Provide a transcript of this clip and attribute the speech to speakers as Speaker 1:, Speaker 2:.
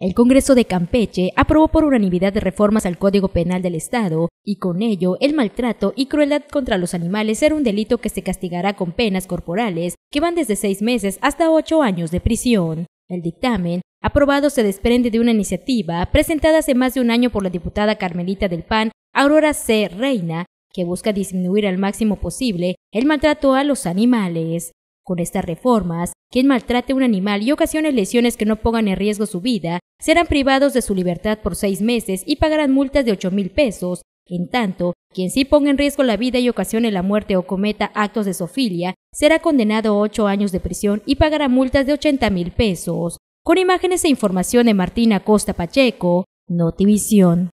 Speaker 1: El Congreso de Campeche aprobó por unanimidad de reformas al Código Penal del Estado y con ello el maltrato y crueldad contra los animales será un delito que se castigará con penas corporales que van desde seis meses hasta ocho años de prisión. El dictamen aprobado se desprende de una iniciativa presentada hace más de un año por la diputada carmelita del PAN, Aurora C. Reina, que busca disminuir al máximo posible el maltrato a los animales. Con estas reformas, quien maltrate a un animal y ocasione lesiones que no pongan en riesgo su vida, serán privados de su libertad por seis meses y pagarán multas de ocho mil pesos. En tanto, quien sí ponga en riesgo la vida y ocasione la muerte o cometa actos de sofilia, será condenado a ocho años de prisión y pagará multas de ochenta mil pesos. Con imágenes e información de Martina Costa Pacheco,
Speaker 2: Notivisión.